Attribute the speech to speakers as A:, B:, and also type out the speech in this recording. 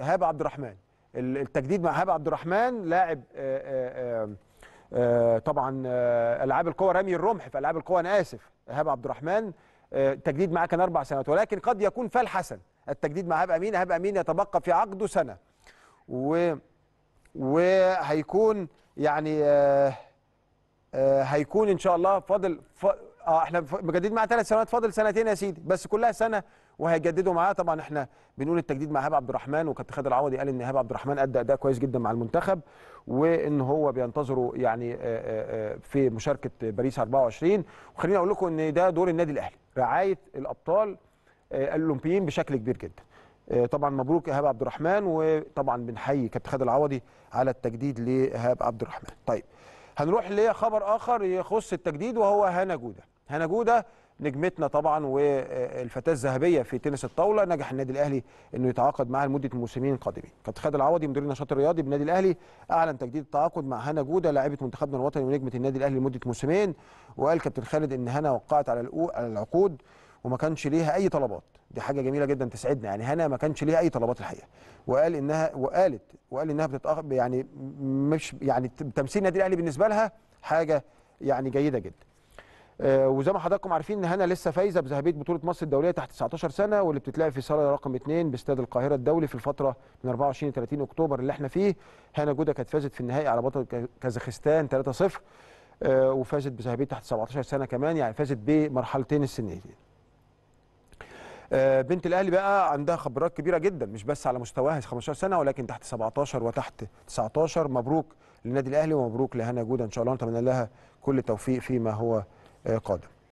A: هاب عبد الرحمن التجديد مع هاب عبد الرحمن لاعب آه، آه، آه، طبعا العاب القوى رامي الرمح في العاب القوى انا اسف هاب عبد الرحمن التجديد معاه كان اربع سنوات ولكن قد يكون فال حسن التجديد مع هاب امين هاب امين يتبقى في عقده سنه و وهيكون يعني هيكون ان شاء الله فاضل ف... اه احنا مجدد معاه ثلاث سنوات فاضل سنتين يا سيدي بس كلها سنه وهيجددوا معاه طبعا احنا بنقول التجديد مع هاب عبد الرحمن وكابتن خالد العوضي قال ان هاب عبد الرحمن ادى اداء كويس جدا مع المنتخب وان هو بينتظره يعني آه، آه، آه، في مشاركه باريس 24 وخليني اقول لكم ان ده دور النادي الاهلي رعايه الابطال الاولمبيين بشكل كبير جدا طبعا مبروك ايهاب عبد الرحمن وطبعا بنحيي كابتن خالد العوضي على التجديد لايهاب عبد الرحمن طيب هنروح لخبر اخر يخص التجديد وهو هنا جوده هنا جوده نجمتنا طبعا والفتاه الذهبيه في تنس الطاوله نجح النادي الاهلي انه يتعاقد معها لمده موسمين قادمين. كابتن خالد العوضي مدير النشاط الرياضي بالنادي الاهلي اعلن تجديد التعاقد مع هنا جوده لاعبه منتخبنا الوطني ونجمه النادي الاهلي لمده موسمين وقال كابتن خالد ان هنا وقعت على على العقود وما كانش ليها اي طلبات دي حاجه جميله جدا تسعدنا يعني هنا ما كانش ليها اي طلبات الحقيقه وقال انها وقالت وقال انها بتتأخ يعني مش يعني تمثيل النادي الاهلي بالنسبه لها حاجه يعني جيده جدا آه، وزي ما حضراتكم عارفين ان هنا لسه فايزه بذهبيه بطوله مصر الدوليه تحت 19 سنه واللي بتتلعب في صاله رقم 2 باستاد القاهره الدولي في الفتره من 24 ل 30 اكتوبر اللي احنا فيه هنا جوده كانت فازت في النهائي على بطل كازاخستان 3-0 آه، وفازت بذهبيه تحت 17 سنه كمان يعني فازت بمرحلتين السنيتين آه، بنت الاهلي بقى عندها خبرات كبيره جدا مش بس على مستواها 15 سنه ولكن تحت 17 وتحت 19 مبروك للنادي الاهلي ومبروك لهنا جوده ان شاء الله نتمنى لها كل التوفيق فيما هو قادم